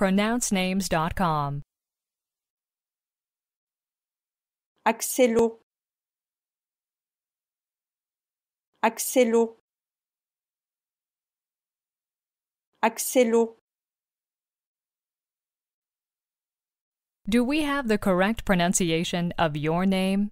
pronouncenames.com. Axello. Axello. Axello. Do we have the correct pronunciation of your name?